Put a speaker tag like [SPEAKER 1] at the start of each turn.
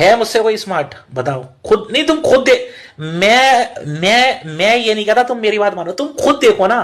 [SPEAKER 1] है मुझसे कोई स्मार्ट बताओ खुद नहीं तुम खुद दे मैं मैं मैं ये नहीं कह रहा तुम मेरी बात मानो तुम खुद देखो ना